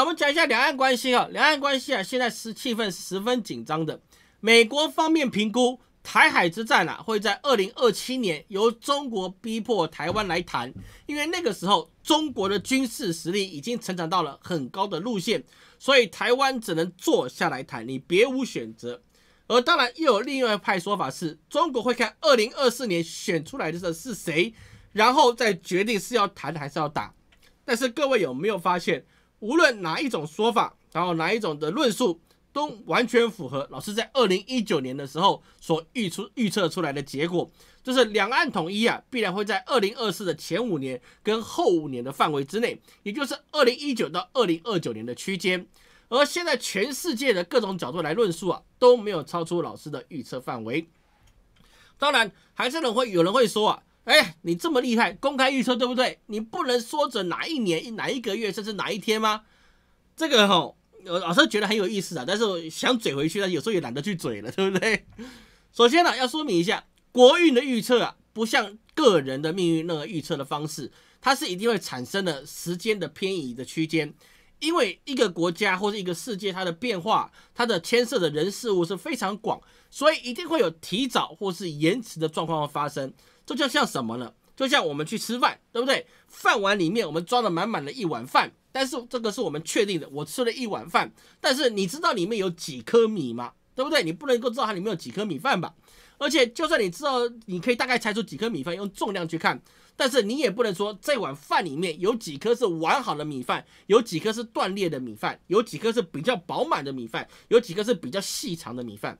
我们讲一下两岸关系啊，两岸关系啊，现在是气氛十分紧张的。美国方面评估，台海之战啊，会在二零二七年由中国逼迫台湾来谈，因为那个时候中国的军事实力已经成长到了很高的路线，所以台湾只能坐下来谈，你别无选择。而当然又有另外一派说法，是中国会看二零二四年选出来的这是谁，然后再决定是要谈还是要打。但是各位有没有发现？无论哪一种说法，然后哪一种的论述，都完全符合老师在二零一九年的时候所预出预测出来的结果，就是两岸统一啊，必然会在二零二四的前五年跟后五年的范围之内，也就是二零一九到二零二九年的区间。而现在全世界的各种角度来论述啊，都没有超出老师的预测范围。当然，还是会有人会说啊。哎，你这么厉害，公开预测对不对？你不能说准哪一年、哪一个月，甚至哪一天吗？这个吼，我老师觉得很有意思啊。但是我想嘴回去，但有时候也懒得去嘴了，对不对？首先呢，要说明一下，国运的预测啊，不像个人的命运那个预测的方式，它是一定会产生的时间的偏移的区间。因为一个国家或者一个世界，它的变化，它的牵涉的人事物是非常广，所以一定会有提早或是延迟的状况会发生。这就像什么呢？就像我们去吃饭，对不对？饭碗里面我们装了满满的一碗饭，但是这个是我们确定的，我吃了一碗饭，但是你知道里面有几颗米吗？对不对？你不能够知道它里面有几颗米饭吧？而且就算你知道，你可以大概猜出几颗米饭，用重量去看，但是你也不能说这碗饭里面有几颗是完好的米饭，有几颗是断裂的米饭，有几颗是比较饱满的米饭，有几颗是比较细长的米饭。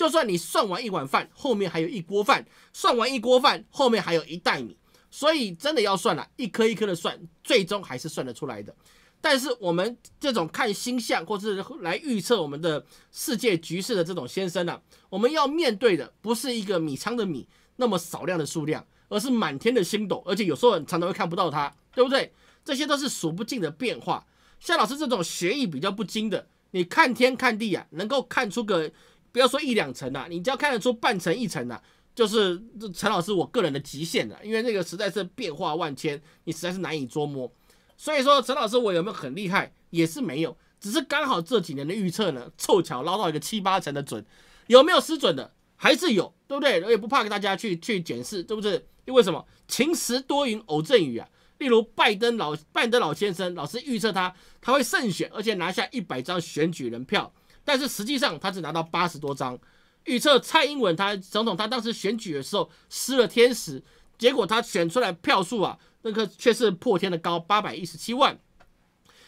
就算你算完一碗饭，后面还有一锅饭；算完一锅饭，后面还有一袋米。所以真的要算了，一颗一颗的算，最终还是算得出来的。但是我们这种看星象，或是来预测我们的世界局势的这种先生呢，我们要面对的不是一个米仓的米那么少量的数量，而是满天的星斗，而且有时候常常会看不到它，对不对？这些都是数不尽的变化。像老师这种学艺比较不精的，你看天看地啊，能够看出个。不要说一两层啦，你只要看得出半层一层啦，就是陈老师我个人的极限了。因为那个实在是变化万千，你实在是难以捉摸。所以说，陈老师我有没有很厉害，也是没有，只是刚好这几年的预测呢，凑巧捞到一个七八成的准，有没有失准的，还是有，对不对？我也不怕给大家去去检视，对不对？因为什么？晴时多云偶阵雨啊。例如拜登老拜登老先生，老师预测他他会胜选，而且拿下一百张选举人票。但是实际上，他只拿到八十多张预测蔡英文他总统他当时选举的时候失了天时，结果他选出来票数啊，那个却是破天的高，八百一十七万。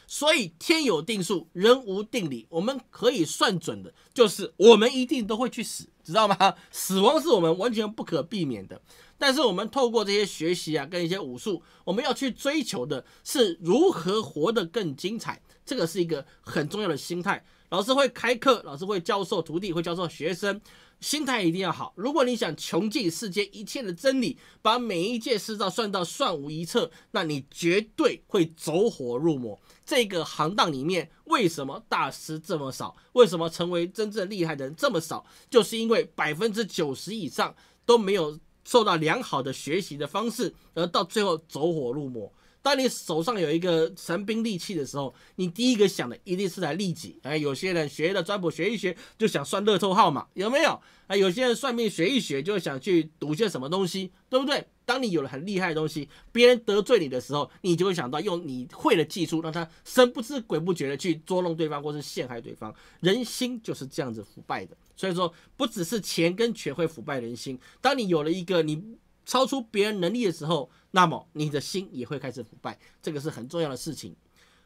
所以天有定数，人无定理。我们可以算准的就是，我们一定都会去死，知道吗？死亡是我们完全不可避免的。但是我们透过这些学习啊，跟一些武术，我们要去追求的是如何活得更精彩。这个是一个很重要的心态。老师会开课，老师会教授徒弟，会教授学生，心态一定要好。如果你想穷尽世间一切的真理，把每一件事都算到算无一策，那你绝对会走火入魔。这个行当里面，为什么大师这么少？为什么成为真正厉害的人这么少？就是因为百分之九十以上都没有受到良好的学习的方式，而到最后走火入魔。当你手上有一个神兵利器的时候，你第一个想的一定是来利己。哎，有些人学的占卜学一学就想算乐透号码，有没有？哎，有些人算命学一学就想去赌些什么东西，对不对？当你有了很厉害的东西，别人得罪你的时候，你就会想到用你会的技术让他神不知鬼不觉的去捉弄对方或是陷害对方。人心就是这样子腐败的，所以说不只是钱跟权会腐败人心，当你有了一个你。超出别人能力的时候，那么你的心也会开始腐败，这个是很重要的事情。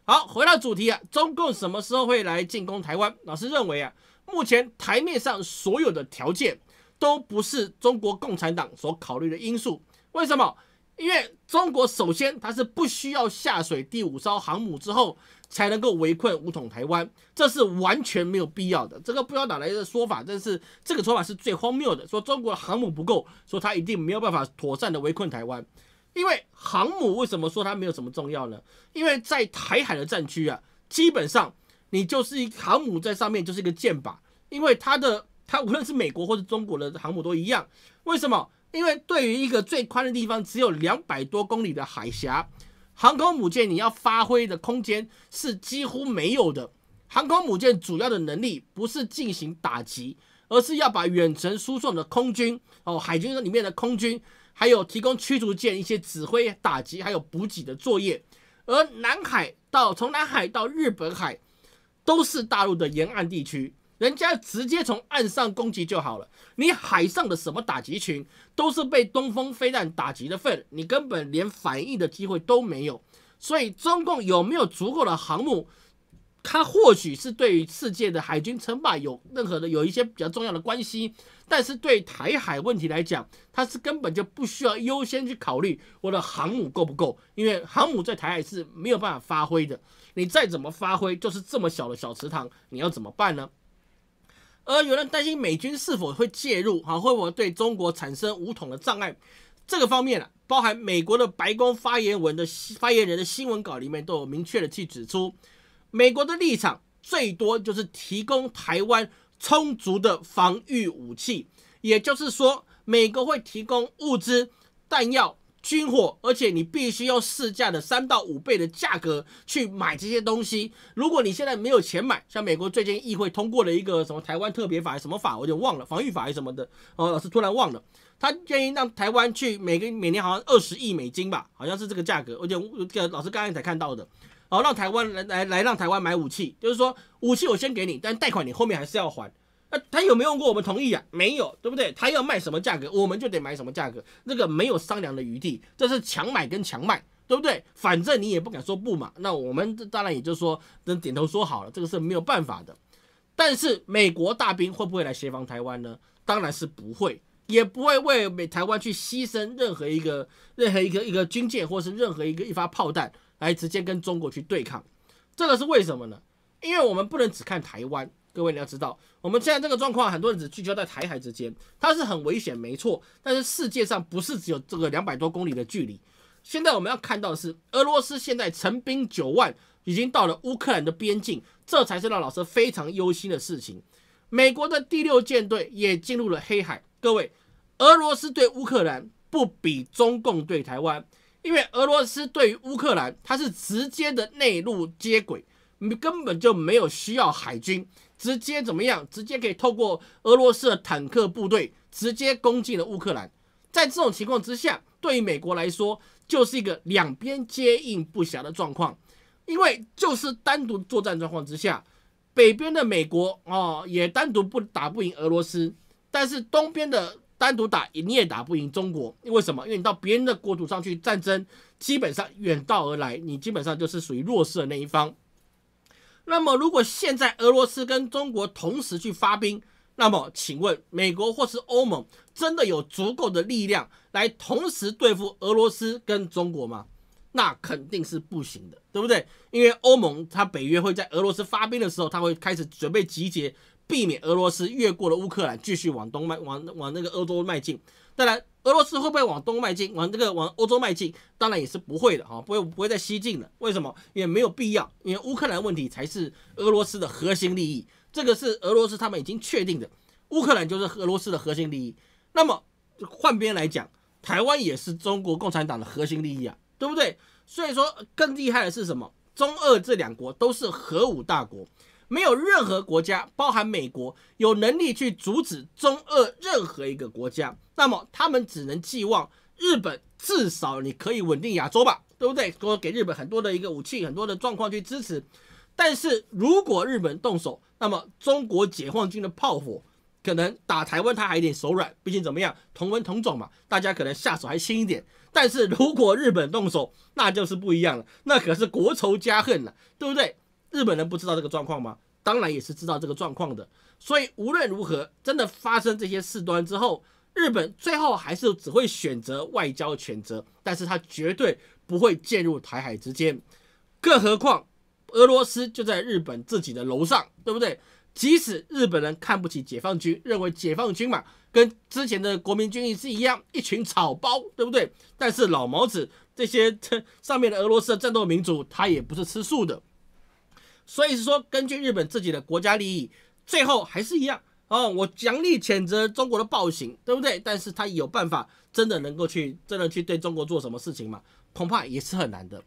好，回到主题啊，中共什么时候会来进攻台湾？老师认为啊，目前台面上所有的条件都不是中国共产党所考虑的因素。为什么？因为中国首先它是不需要下水第五艘航母之后。才能够围困武统台湾，这是完全没有必要的。这个不知道哪来的说法，但是这个说法是最荒谬的。说中国航母不够，说它一定没有办法妥善的围困台湾。因为航母为什么说它没有什么重要呢？因为在台海的战区啊，基本上你就是一航母在上面就是一个箭靶。因为它的它无论是美国或者中国的航母都一样。为什么？因为对于一个最宽的地方只有两百多公里的海峡。航空母舰你要发挥的空间是几乎没有的。航空母舰主要的能力不是进行打击，而是要把远程输送的空军、哦海军里面的空军，还有提供驱逐舰一些指挥、打击，还有补给的作业。而南海到从南海到日本海，都是大陆的沿岸地区。人家直接从岸上攻击就好了，你海上的什么打击群都是被东风飞弹打击的份，你根本连反应的机会都没有。所以，中共有没有足够的航母，它或许是对于世界的海军称霸有任何的有一些比较重要的关系，但是对台海问题来讲，它是根本就不需要优先去考虑我的航母够不够，因为航母在台海是没有办法发挥的。你再怎么发挥，就是这么小的小池塘，你要怎么办呢？而有人担心美军是否会介入，哈，会不会对中国产生武统的障碍？这个方面啊，包含美国的白宫发言文的发言人的新闻稿里面都有明确的去指出，美国的立场最多就是提供台湾充足的防御武器，也就是说，美国会提供物资、弹药。军火，而且你必须要市价的三到五倍的价格去买这些东西。如果你现在没有钱买，像美国最近议会通过了一个什么台湾特别法什么法，我就忘了，防御法还是什么的。哦，老师突然忘了，他建议让台湾去每个每年好像二十亿美金吧，好像是这个价格。而且这个老师刚才才看到的，然后让台湾来来来让台湾买武器，就是说武器我先给你，但贷款你后面还是要还。啊，他有没有用过？我们同意啊，没有，对不对？他要卖什么价格，我们就得买什么价格，那个没有商量的余地，这是强买跟强卖，对不对？反正你也不敢说不嘛。那我们当然也就说，能点头说好了，这个是没有办法的。但是美国大兵会不会来协防台湾呢？当然是不会，也不会为美台湾去牺牲任何一个任何一个一个军舰，或是任何一个一发炮弹来直接跟中国去对抗。这个是为什么呢？因为我们不能只看台湾。各位，你要知道，我们现在这个状况，很多人只聚焦在台海之间，它是很危险，没错。但是世界上不是只有这个两百多公里的距离。现在我们要看到的是，俄罗斯现在成兵九万，已经到了乌克兰的边境，这才是让老师非常忧心的事情。美国的第六舰队也进入了黑海。各位，俄罗斯对乌克兰不比中共对台湾，因为俄罗斯对于乌克兰，它是直接的内陆接轨，你根本就没有需要海军。直接怎么样？直接可以透过俄罗斯的坦克部队直接攻进了乌克兰。在这种情况之下，对于美国来说，就是一个两边接应不暇的状况。因为就是单独作战状况之下，北边的美国啊，也单独不打不赢俄罗斯；但是东边的单独打，你也打不赢中国。因为什么？因为你到别人的国土上去战争，基本上远道而来，你基本上就是属于弱势的那一方。那么，如果现在俄罗斯跟中国同时去发兵，那么请问美国或是欧盟真的有足够的力量来同时对付俄罗斯跟中国吗？那肯定是不行的，对不对？因为欧盟，它北约会在俄罗斯发兵的时候，它会开始准备集结，避免俄罗斯越过了乌克兰，继续往东迈，往往那个欧洲迈进。当然，俄罗斯会不会往东迈进，往这个往欧洲迈进？当然也是不会的哈，不会不会再西进的。为什么？也没有必要，因为乌克兰问题才是俄罗斯的核心利益，这个是俄罗斯他们已经确定的。乌克兰就是俄罗斯的核心利益。那么换边来讲，台湾也是中国共产党的核心利益啊，对不对？所以说更厉害的是什么？中、俄这两国都是核武大国。没有任何国家，包含美国，有能力去阻止中、俄任何一个国家，那么他们只能寄望日本。至少你可以稳定亚洲吧，对不对？说给日本很多的一个武器，很多的状况去支持。但是如果日本动手，那么中国解放军的炮火可能打台湾，他还有点手软。毕竟怎么样，同文同种嘛，大家可能下手还轻一点。但是如果日本动手，那就是不一样了，那可是国仇家恨了，对不对？日本人不知道这个状况吗？当然也是知道这个状况的。所以无论如何，真的发生这些事端之后，日本最后还是只会选择外交选择，但是他绝对不会介入台海之间。更何况，俄罗斯就在日本自己的楼上，对不对？即使日本人看不起解放军，认为解放军嘛，跟之前的国民军是一样，一群草包，对不对？但是老毛子这些上面的俄罗斯的战斗民族，他也不是吃素的。所以是说，根据日本自己的国家利益，最后还是一样哦。我强烈谴责中国的暴行，对不对？但是他有办法真的能够去真的去对中国做什么事情吗？恐怕也是很难的。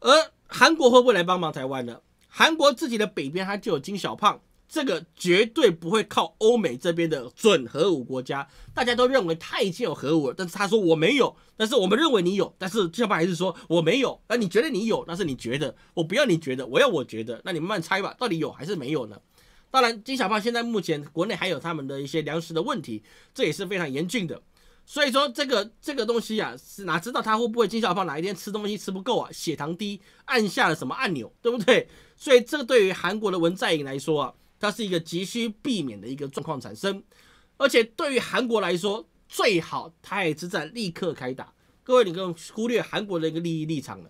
而韩国会不会来帮忙台湾呢？韩国自己的北边还就有金小胖。这个绝对不会靠欧美这边的准核武国家，大家都认为他已经有核武，但是他说我没有，但是我们认为你有，但是金小胖还是说我没有，那你觉得你有？那是你觉得，我不要你觉得，我要我觉得，那你慢慢猜吧，到底有还是没有呢？当然，金小胖现在目前国内还有他们的一些粮食的问题，这也是非常严峻的。所以说这个这个东西啊，是哪知道他会不会金小胖哪一天吃东西吃不够啊，血糖低按下了什么按钮，对不对？所以这个对于韩国的文在寅来说啊。它是一个急需避免的一个状况产生，而且对于韩国来说，最好台海之战立刻开打。各位，你更忽略韩国的一个利益立场了。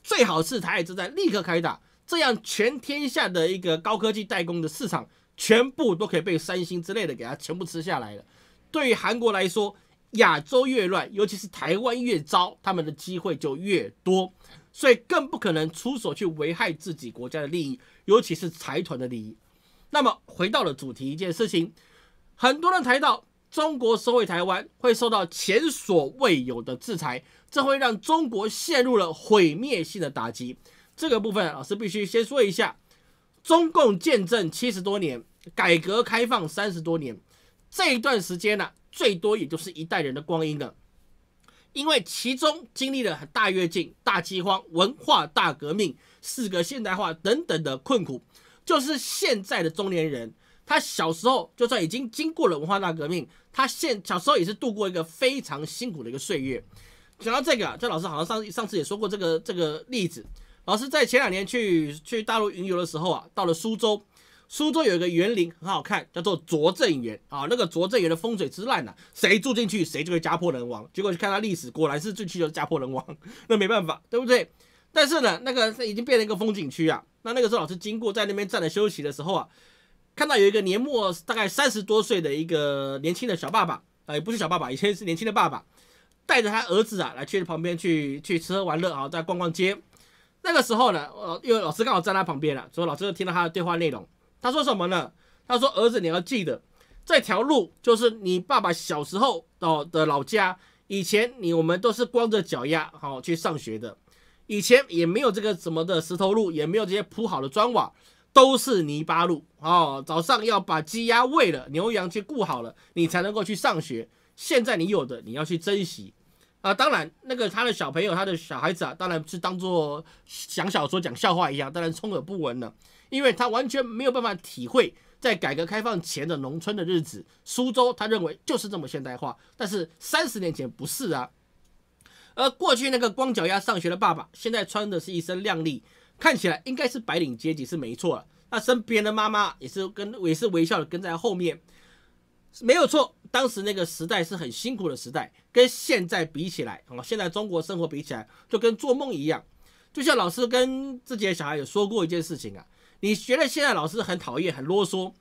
最好是台海之战立刻开打，这样全天下的一个高科技代工的市场，全部都可以被三星之类的给它全部吃下来了。对于韩国来说，亚洲越乱，尤其是台湾越糟，他们的机会就越多，所以更不可能出手去危害自己国家的利益，尤其是财团的利益。那么回到了主题，一件事情，很多人谈到中国收回台湾会受到前所未有的制裁，这会让中国陷入了毁灭性的打击。这个部分老师必须先说一下，中共建政七十多年，改革开放三十多年，这一段时间呢最多也就是一代人的光阴了，因为其中经历了大跃进、大饥荒、文化大革命、四个现代化等等的困苦。就是现在的中年人，他小时候就算已经经过了文化大革命，他现小时候也是度过一个非常辛苦的一个岁月。讲到这个，啊，这老师好像上上次也说过这个这个例子。老师在前两年去去大陆云游的时候啊，到了苏州，苏州有一个园林很好看，叫做拙政园啊。那个拙政园的风水之烂呐，谁住进去谁就会家破人亡。结果看到历史，果然是进去就家破人亡，那没办法，对不对？但是呢，那个已经变成了一个风景区啊。那那个时候，老师经过在那边站着休息的时候啊，看到有一个年末大概三十多岁的一个年轻的小爸爸啊，也不是小爸爸，以前是年轻的爸爸，带着他儿子啊来去旁边去去吃喝玩乐啊，在逛逛街。那个时候呢，呃，因为老师刚好站在旁边了，所以老师就听到他的对话内容。他说什么呢？他说：“儿子，你要记得这条路就是你爸爸小时候到的老家，以前你我们都是光着脚丫好去上学的。”以前也没有这个什么的石头路，也没有这些铺好的砖瓦，都是泥巴路哦。早上要把鸡鸭喂了，牛羊去顾好了，你才能够去上学。现在你有的，你要去珍惜啊。当然，那个他的小朋友，他的小孩子啊，当然是当做讲小说、讲笑话一样，当然充耳不闻了，因为他完全没有办法体会在改革开放前的农村的日子。苏州他认为就是这么现代化，但是三十年前不是啊。而过去那个光脚丫上学的爸爸，现在穿的是一身靓丽，看起来应该是白领阶级是没错了。那身边的妈妈也是跟也是微笑的跟在后面，没有错。当时那个时代是很辛苦的时代，跟现在比起来，哦，现在中国生活比起来就跟做梦一样。就像老师跟自己的小孩有说过一件事情啊，你觉得现在老师很讨厌、很啰嗦，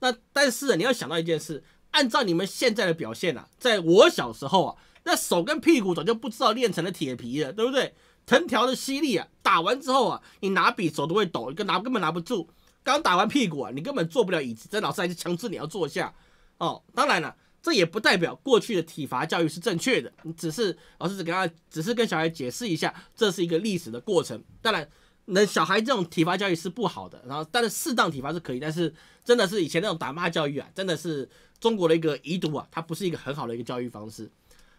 那但是你要想到一件事，按照你们现在的表现啊，在我小时候啊。那手跟屁股早就不知道练成了铁皮了，对不对？藤条的吸力啊，打完之后啊，你拿笔手都会抖，跟拿根本拿不住。刚打完屁股啊，你根本坐不了椅子。这老师还是强制你要坐下。哦，当然了，这也不代表过去的体罚教育是正确的，只是老师只给他，只是跟小孩解释一下，这是一个历史的过程。当然，那小孩这种体罚教育是不好的。然后，但是适当体罚是可以，但是真的是以前那种打骂教育啊，真的是中国的一个遗毒啊，它不是一个很好的一个教育方式。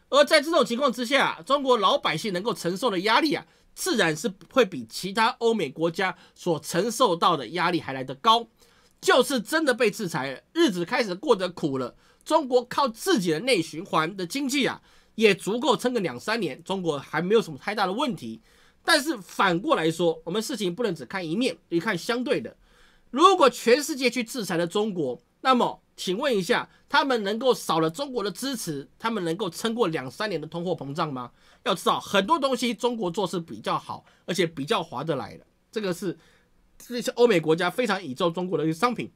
而在这种情况之下，中国老百姓能够承受的压力啊，自然是会比其他欧美国家所承受到的压力还来得高。就是真的被制裁，日子开始过得苦了，中国靠自己的内循环的经济啊，也足够撑个两三年，中国还没有什么太大的问题。但是反过来说，我们事情不能只看一面，得看相对的。如果全世界去制裁了中国，那么请问一下，他们能够少了中国的支持，他们能够撑过两三年的通货膨胀吗？要知道，很多东西中国做是比较好，而且比较划得来的。这个是这些欧美国家非常倚重中国的一个商品。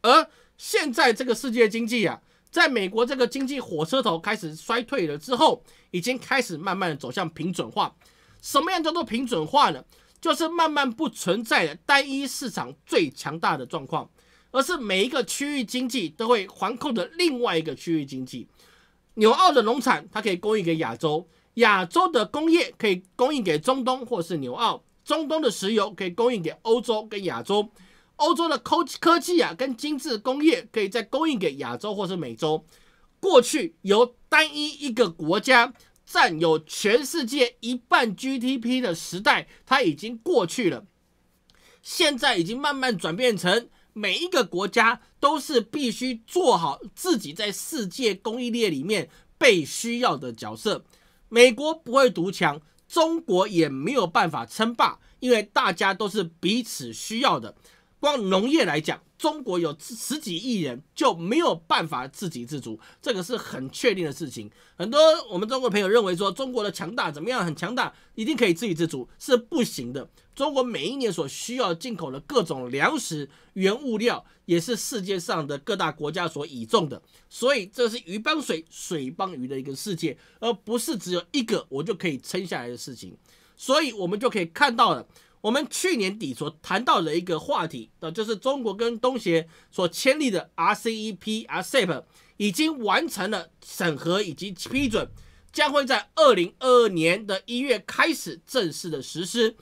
而现在这个世界经济啊，在美国这个经济火车头开始衰退了之后，已经开始慢慢的走向平准化。什么样叫做平准化呢？就是慢慢不存在的单一市场最强大的状况。而是每一个区域经济都会环控着另外一个区域经济，纽澳的农产它可以供应给亚洲，亚洲的工业可以供应给中东或是纽澳，中东的石油可以供应给欧洲跟亚洲，欧洲的科科技啊跟精致工业可以再供应给亚洲或是美洲。过去由单一一个国家占有全世界一半 GDP 的时代，它已经过去了，现在已经慢慢转变成。每一个国家都是必须做好自己在世界供应链里面被需要的角色。美国不会独强，中国也没有办法称霸，因为大家都是彼此需要的。光农业来讲，中国有十几亿人就没有办法自给自足，这个是很确定的事情。很多我们中国朋友认为说中国的强大怎么样很强大，一定可以自给自足是不行的。中国每一年所需要进口的各种粮食原物料，也是世界上的各大国家所倚重的。所以这是鱼帮水，水帮鱼的一个世界，而不是只有一个我就可以撑下来的事情。所以我们就可以看到了。我们去年底所谈到的一个话题啊，就是中国跟东协所签立的 RCEP，RCEP 已经完成了审核以及批准，将会在二零二二年的一月开始正式的实施。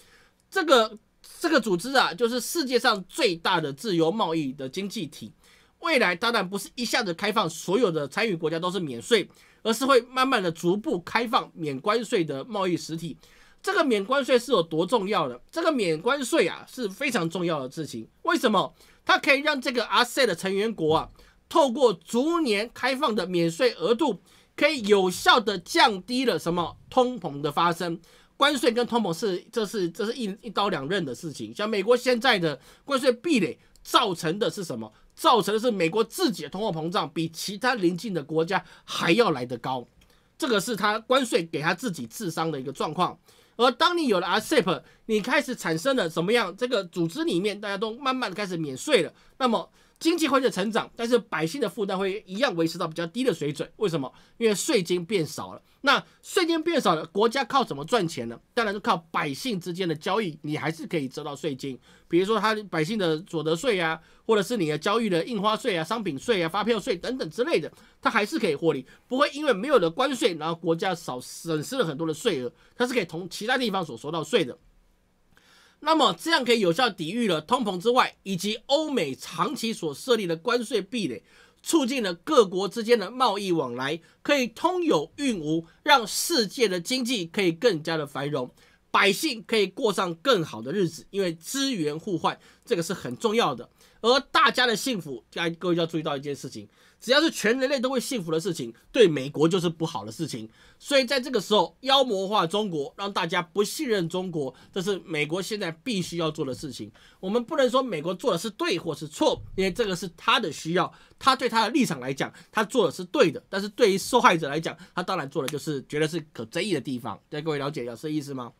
这个这个组织啊，就是世界上最大的自由贸易的经济体。未来当然不是一下子开放所有的参与国家都是免税，而是会慢慢的逐步开放免关税的贸易实体。这个免关税是有多重要的？这个免关税啊是非常重要的事情。为什么？它可以让这个阿塞的成员国啊，透过逐年开放的免税额度，可以有效的降低了什么通膨的发生。关税跟通膨是这是这是一一刀两刃的事情。像美国现在的关税壁垒造成的是什么？造成的是美国自己的通货膨胀比其他邻近的国家还要来得高。这个是他关税给他自己智商的一个状况。而当你有了 RCEP，你开始产生了怎么样？这个组织里面大家都慢慢的开始免税了，那么。经济会的成长，但是百姓的负担会一样维持到比较低的水准。为什么？因为税金变少了。那税金变少了，国家靠什么赚钱呢？当然是靠百姓之间的交易，你还是可以收到税金。比如说他百姓的所得税啊，或者是你的交易的印花税啊、商品税啊、发票税等等之类的，他还是可以获利，不会因为没有了关税，然后国家少损失了很多的税额，它是可以从其他地方所收到税的。那么这样可以有效抵御了通膨之外，以及欧美长期所设立的关税壁垒，促进了各国之间的贸易往来，可以通有运无，让世界的经济可以更加的繁荣，百姓可以过上更好的日子，因为资源互换，这个是很重要的。而大家的幸福，家各位要注意到一件事情。只要是全人类都会幸福的事情，对美国就是不好的事情。所以在这个时候妖魔化中国，让大家不信任中国，这是美国现在必须要做的事情。我们不能说美国做的是对或是错，因为这个是他的需要，他对他的立场来讲，他做的是对的。但是对于受害者来讲，他当然做的就是觉得是可争议的地方。对各位了解了，这意思吗？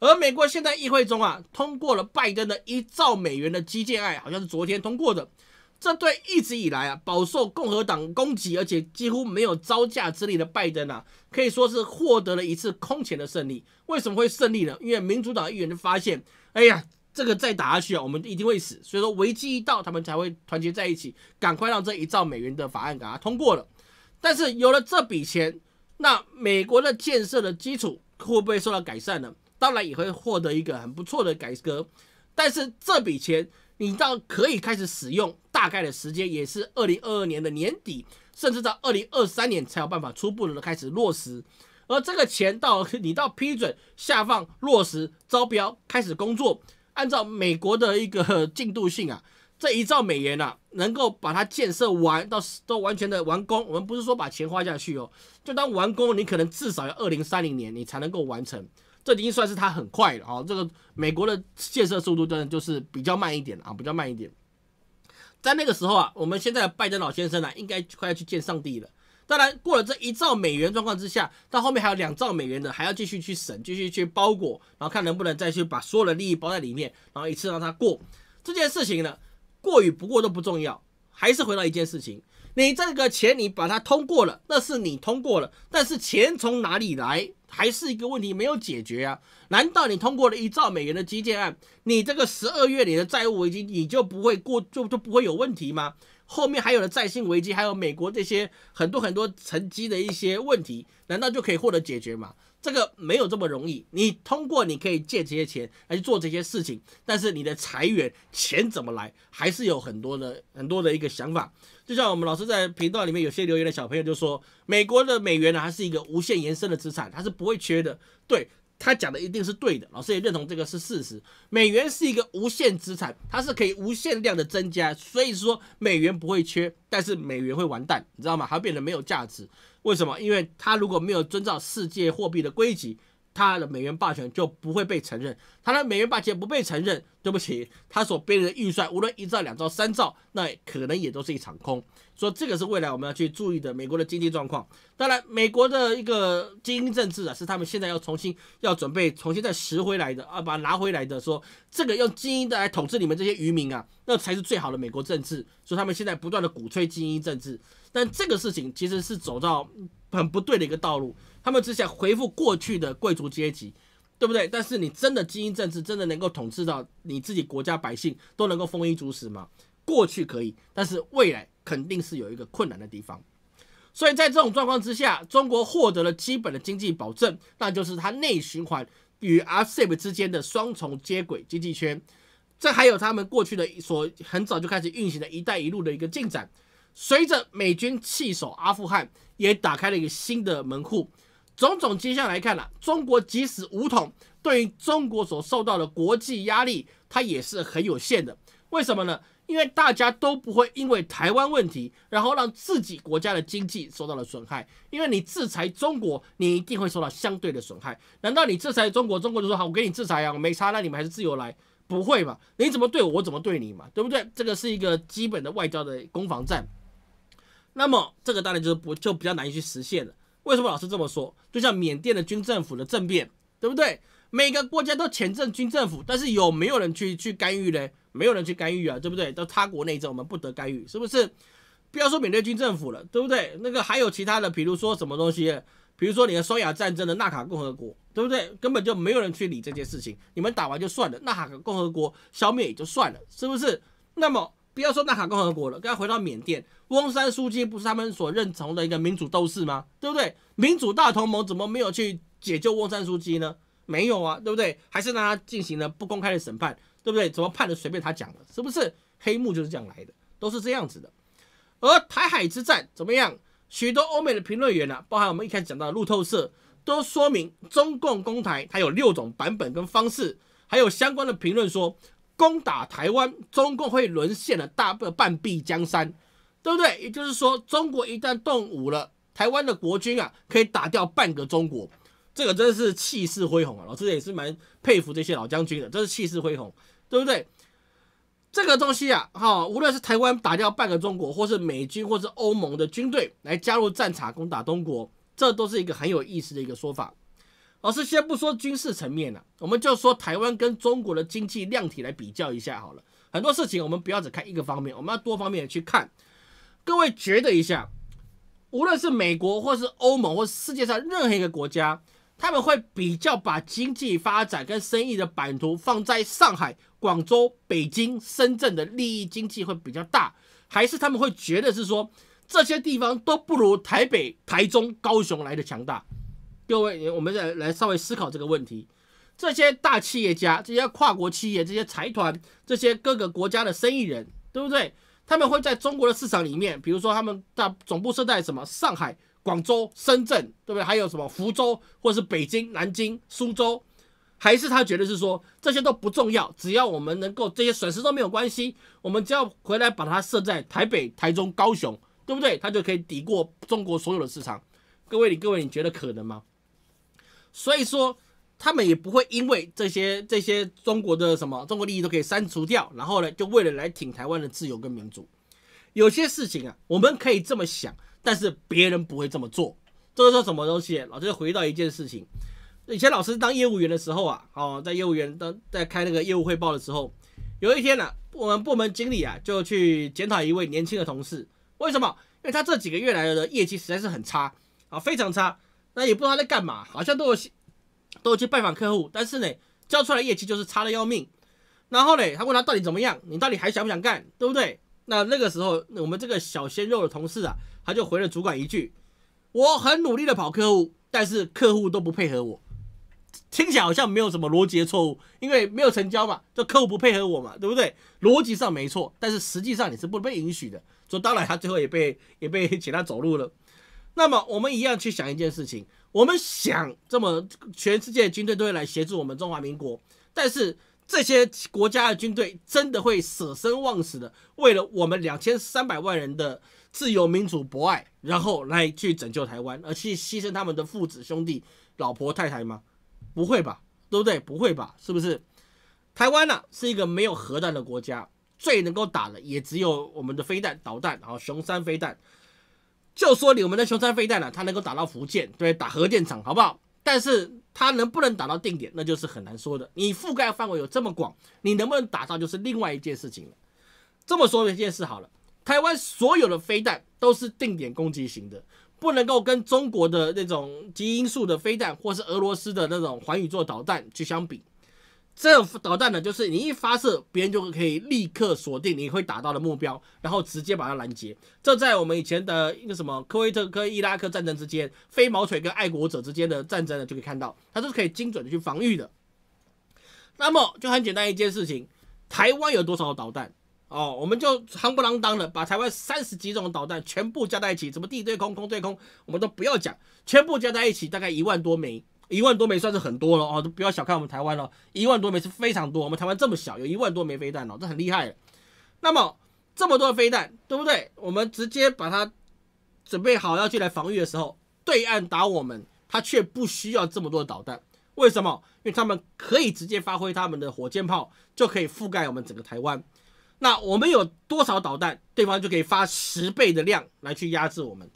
而美国现在议会中啊，通过了拜登的一兆美元的基建爱，好像是昨天通过的。这对一直以来啊饱受共和党攻击，而且几乎没有招架之力的拜登啊，可以说是获得了一次空前的胜利。为什么会胜利呢？因为民主党议员就发现，哎呀，这个再打下去啊，我们一定会死。所以说危机一到，他们才会团结在一起，赶快让这一兆美元的法案给他通过了。但是有了这笔钱，那美国的建设的基础会不会受到改善呢？当然也会获得一个很不错的改革。但是这笔钱你倒可以开始使用。大概的时间也是二零二二年的年底，甚至到二零二三年才有办法初步的开始落实。而这个钱到你到批准下放落实招标开始工作，按照美国的一个进度性啊，这一兆美元啊，能够把它建设完到都完全的完工。我们不是说把钱花下去哦，就当完工，你可能至少要二零三零年你才能够完成。这已经算是它很快了啊！这个美国的建设速度真的就是比较慢一点啊，比较慢一点。在那个时候啊，我们现在的拜登老先生呢，应该快要去见上帝了。当然，过了这一兆美元状况之下，到后面还有两兆美元的，还要继续去审，继续去包裹，然后看能不能再去把所有的利益包在里面，然后一次让它过。这件事情呢，过与不过都不重要，还是回到一件事情：你这个钱你把它通过了，那是你通过了，但是钱从哪里来？还是一个问题没有解决啊？难道你通过了一兆美元的基建案，你这个十二月里的债务危机你就不会过就就不会有问题吗？后面还有的再信危机，还有美国这些很多很多沉积的一些问题，难道就可以获得解决吗？这个没有这么容易，你通过你可以借这些钱来做这些事情，但是你的财源钱怎么来，还是有很多的很多的一个想法。就像我们老师在频道里面有些留言的小朋友就说，美国的美元呢，它是一个无限延伸的资产，它是不会缺的。对。他讲的一定是对的，老师也认同这个是事实。美元是一个无限资产，它是可以无限量的增加，所以说美元不会缺，但是美元会完蛋，你知道吗？它变得没有价值。为什么？因为它如果没有遵照世界货币的规矩。他的美元霸权就不会被承认，他的美元霸权不被承认，对不起，他所编的预算，无论一兆、两兆、三兆，那可能也都是一场空。所以这个是未来我们要去注意的美国的经济状况。当然，美国的一个精英政治啊，是他们现在要重新要准备重新再拾回来的啊，把拿回来的。说这个用精英的来统治你们这些渔民啊，那才是最好的美国政治。所以他们现在不断的鼓吹精英政治，但这个事情其实是走到很不对的一个道路。他们只想恢复过去的贵族阶级，对不对？但是你真的精英政治真的能够统治到你自己国家百姓都能够丰衣足食吗？过去可以，但是未来肯定是有一个困难的地方。所以在这种状况之下，中国获得了基本的经济保证，那就是它内循环与 RCEP 之间的双重接轨经济圈。这还有他们过去的所很早就开始运行的一带一路的一个进展。随着美军弃守阿富汗，也打开了一个新的门户。种种迹象来看呢，中国即使武统，对于中国所受到的国际压力，它也是很有限的。为什么呢？因为大家都不会因为台湾问题，然后让自己国家的经济受到了损害。因为你制裁中国，你一定会受到相对的损害。难道你制裁中国，中国就说好我给你制裁啊，我没差，那你们还是自由来，不会嘛？你怎么对我，我怎么对你嘛，对不对？这个是一个基本的外交的攻防战。那么这个当然就是不就比较难以去实现了。为什么老是这么说？就像缅甸的军政府的政变，对不对？每个国家都前阵军政府，但是有没有人去去干预呢？没有人去干预啊，对不对？到他国内政我们不得干预，是不是？不要说缅甸军政府了，对不对？那个还有其他的，比如说什么东西？比如说你的双亚战争的纳卡共和国，对不对？根本就没有人去理这件事情，你们打完就算了，纳卡共和国消灭也就算了，是不是？那么。不要说纳卡共和国了，刚回到缅甸，翁山书记不是他们所认同的一个民主斗士吗？对不对？民主大同盟怎么没有去解救翁山书记呢？没有啊，对不对？还是让他进行了不公开的审判，对不对？怎么判的？随便他讲了，是不是？黑幕就是这样来的，都是这样子的。而台海之战怎么样？许多欧美的评论员呢，包含我们一开始讲到的路透社，都说明中共攻台，它有六种版本跟方式，还有相关的评论说。攻打台湾，中共会沦陷了大半半壁江山，对不对？也就是说，中国一旦动武了，台湾的国军啊，可以打掉半个中国，这个真的是气势恢宏啊！老师也是蛮佩服这些老将军的，这是气势恢宏，对不对？这个东西啊，哈，无论是台湾打掉半个中国，或是美军，或是欧盟的军队来加入战场攻打中国，这都是一个很有意思的一个说法。老师先不说军事层面了，我们就说台湾跟中国的经济量体来比较一下好了。很多事情我们不要只看一个方面，我们要多方面去看。各位觉得一下，无论是美国或是欧盟或世界上任何一个国家，他们会比较把经济发展跟生意的版图放在上海、广州、北京、深圳的利益经济会比较大，还是他们会觉得是说这些地方都不如台北、台中、高雄来的强大？各位，我们再来稍微思考这个问题。这些大企业家、这些跨国企业、这些财团、这些各个国家的生意人，对不对？他们会在中国的市场里面，比如说他们大总部设在什么上海、广州、深圳，对不对？还有什么福州，或者是北京、南京、苏州，还是他觉得是说这些都不重要，只要我们能够这些损失都没有关系，我们只要回来把它设在台北、台中、高雄，对不对？他就可以抵过中国所有的市场。各位，你各位，你觉得可能吗？所以说，他们也不会因为这些这些中国的什么中国利益都可以删除掉，然后呢，就为了来挺台湾的自由跟民主。有些事情啊，我们可以这么想，但是别人不会这么做。这是说什么东西？老师就回到一件事情：以前老师当业务员的时候啊，哦，在业务员当在开那个业务汇报的时候，有一天呢，我们部门经理啊就去检讨一位年轻的同事，为什么？因为他这几个月来的业绩实在是很差啊，非常差。那也不知道他在干嘛，好像都有都有去拜访客户，但是呢，交出来业绩就是差的要命。然后呢，他问他到底怎么样，你到底还想不想干，对不对？那那个时候，我们这个小鲜肉的同事啊，他就回了主管一句：“我很努力的跑客户，但是客户都不配合我。”听起来好像没有什么逻辑的错误，因为没有成交嘛，就客户不配合我嘛，对不对？逻辑上没错，但是实际上你是不被允许的。说当然，他最后也被也被请他走路了。那么我们一样去想一件事情，我们想这么全世界军队都会来协助我们中华民国，但是这些国家的军队真的会舍生忘死的为了我们两千三百万人的自由民主博爱，然后来去拯救台湾，而去牺牲他们的父子兄弟、老婆太太吗？不会吧，对不对？不会吧，是不是？台湾呢是一个没有核弹的国家，最能够打的也只有我们的飞弹、导弹，好，雄三飞弹。就说你们的雄三飞弹呢，它能够打到福建，对，打核电厂，好不好？但是它能不能打到定点，那就是很难说的。你覆盖范围有这么广，你能不能打到，就是另外一件事情了。这么说一件事好了，台湾所有的飞弹都是定点攻击型的，不能够跟中国的那种基音速的飞弹，或是俄罗斯的那种环宇座导弹去相比。这种导弹呢，就是你一发射，别人就可以立刻锁定你会打到的目标，然后直接把它拦截。这在我们以前的一个什么科威特跟伊拉克战争之间，飞毛腿跟爱国者之间的战争呢，就可以看到，它都是可以精准的去防御的。那么就很简单一件事情，台湾有多少导弹？哦，我们就夯不啷当的把台湾三十几种导弹全部加在一起，什么地对空、空对空，我们都不要讲，全部加在一起，大概一万多枚。一万多枚算是很多了哦，都不要小看我们台湾了，一万多枚是非常多。我们台湾这么小，有一万多枚飞弹哦，这很厉害。那么这么多的飞弹，对不对？我们直接把它准备好要去来防御的时候，对岸打我们，他却不需要这么多的导弹。为什么？因为他们可以直接发挥他们的火箭炮，就可以覆盖我们整个台湾。那我们有多少导弹，对方就可以发十倍的量来去压制我们。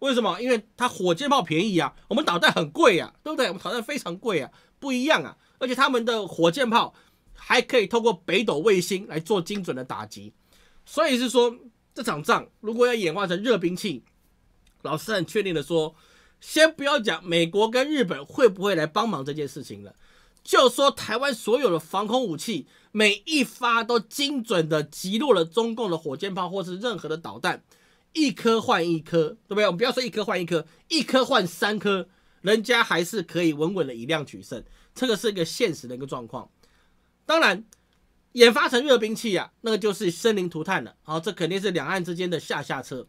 为什么？因为它火箭炮便宜啊，我们导弹很贵呀，对不对？我们导弹非常贵啊，不一样啊。而且他们的火箭炮还可以透过北斗卫星来做精准的打击，所以是说这场仗如果要演化成热兵器，老师很确定的说，先不要讲美国跟日本会不会来帮忙这件事情了，就说台湾所有的防空武器每一发都精准的击落了中共的火箭炮或是任何的导弹。一颗换一颗，对不对？我们不要说一颗换一颗，一颗换三颗，人家还是可以稳稳的以量取胜。这个是一个现实的一个状况。当然，研发成热兵器啊，那个就是生灵涂炭了。好，这肯定是两岸之间的下下策。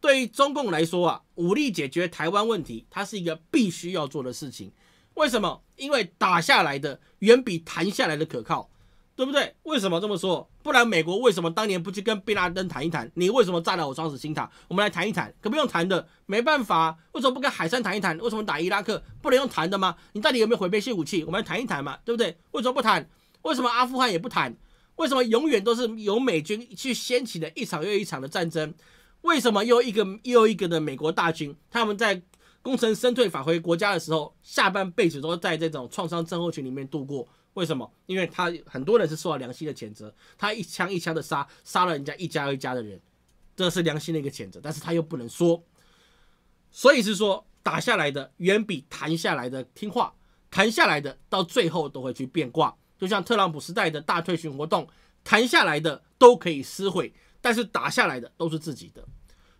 对于中共来说啊，武力解决台湾问题，它是一个必须要做的事情。为什么？因为打下来的远比谈下来的可靠，对不对？为什么这么说？不然美国为什么当年不去跟贝拉登谈一谈？你为什么炸了我双子星塔？我们来谈一谈，可不用谈的，没办法。为什么不跟海山谈一谈？为什么打伊拉克不能用谈的吗？你到底有没有毁灭性武器？我们来谈一谈嘛，对不对？为什么不谈？为什么阿富汗也不谈？为什么永远都是由美军去掀起的一场又一场的战争？为什么又一个又一个的美国大军，他们在功成身退返回国家的时候，下半辈子都在这种创伤症候群里面度过？为什么？因为他很多人是受到良心的谴责，他一枪一枪的杀，杀了人家一家一家的人，这是良心的一个谴责。但是他又不能说，所以是说打下来的远比谈下来的听话，谈下来的到最后都会去变卦。就像特朗普时代的大退群活动，谈下来的都可以撕毁，但是打下来的都是自己的。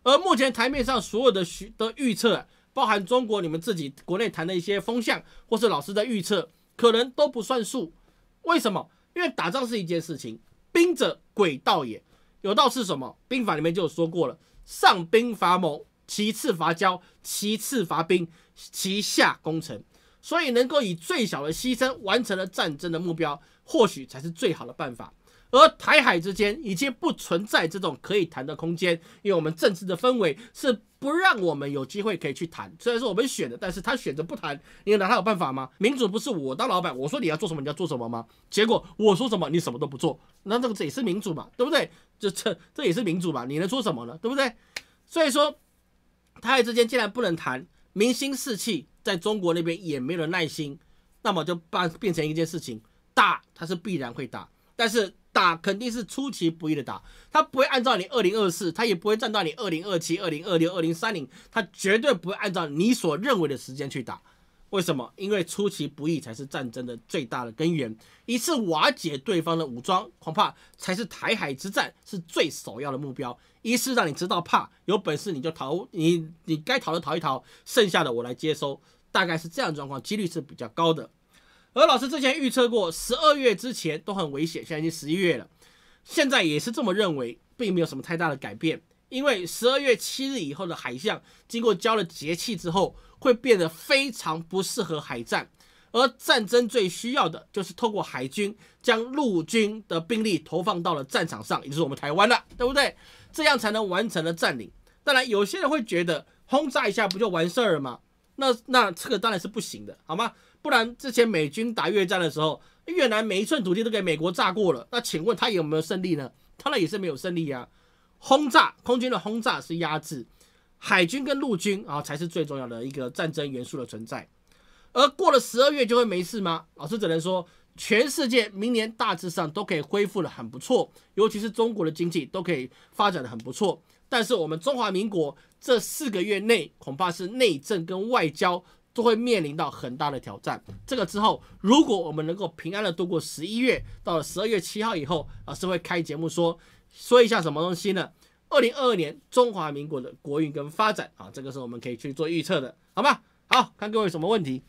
而目前台面上所有的预的预测，包含中国你们自己国内谈的一些风向，或是老师的预测。可能都不算数，为什么？因为打仗是一件事情，兵者诡道也。有道是什么？兵法里面就有说过了：上兵伐谋，其次伐交，其次伐兵，其下攻城。所以，能够以最小的牺牲完成了战争的目标，或许才是最好的办法。而台海之间已经不存在这种可以谈的空间，因为我们政治的氛围是不让我们有机会可以去谈。虽然说我们选的，但是他选择不谈，你拿他有办法吗？民主不是我当老板，我说你要做什么，你要做什么吗？结果我说什么，你什么都不做，那这个这也是民主嘛，对不对？这这这也是民主嘛，你能说什么呢？对不对？所以说，台海之间既然不能谈，民心士气在中国那边也没有耐心，那么就办变成一件事情，打，他是必然会打，但是。打肯定是出其不意的打，他不会按照你二零二四，他也不会站到你二零二七、二零二六、二零三零，他绝对不会按照你所认为的时间去打。为什么？因为出其不意才是战争的最大的根源。一次瓦解对方的武装，恐怕才是台海之战是最首要的目标。一是让你知道怕，有本事你就逃，你你该逃的逃一逃，剩下的我来接收，大概是这样的状况，几率是比较高的。而老师之前预测过，十二月之前都很危险，现在已经十一月了，现在也是这么认为，并没有什么太大的改变。因为十二月七日以后的海象，经过交了节气之后，会变得非常不适合海战。而战争最需要的就是透过海军将陆军的兵力投放到了战场上，也就是我们台湾了，对不对？这样才能完成了占领。当然，有些人会觉得轰炸一下不就完事儿了吗？那那这个当然是不行的，好吗？不然，之前美军打越战的时候，越南每一寸土地都给美国炸过了。那请问他有没有胜利呢？当然也是没有胜利呀。轰炸，空军的轰炸是压制，海军跟陆军啊才是最重要的一个战争元素的存在。而过了十二月就会没事吗？老师只能说，全世界明年大致上都可以恢复的很不错，尤其是中国的经济都可以发展的很不错。但是我们中华民国这四个月内恐怕是内政跟外交。都会面临到很大的挑战。这个之后，如果我们能够平安的度过十一月，到了十二月七号以后啊，是会开节目说说一下什么东西呢？二零二二年中华民国的国运跟发展啊，这个是我们可以去做预测的，好吗？好，看各位有什么问题。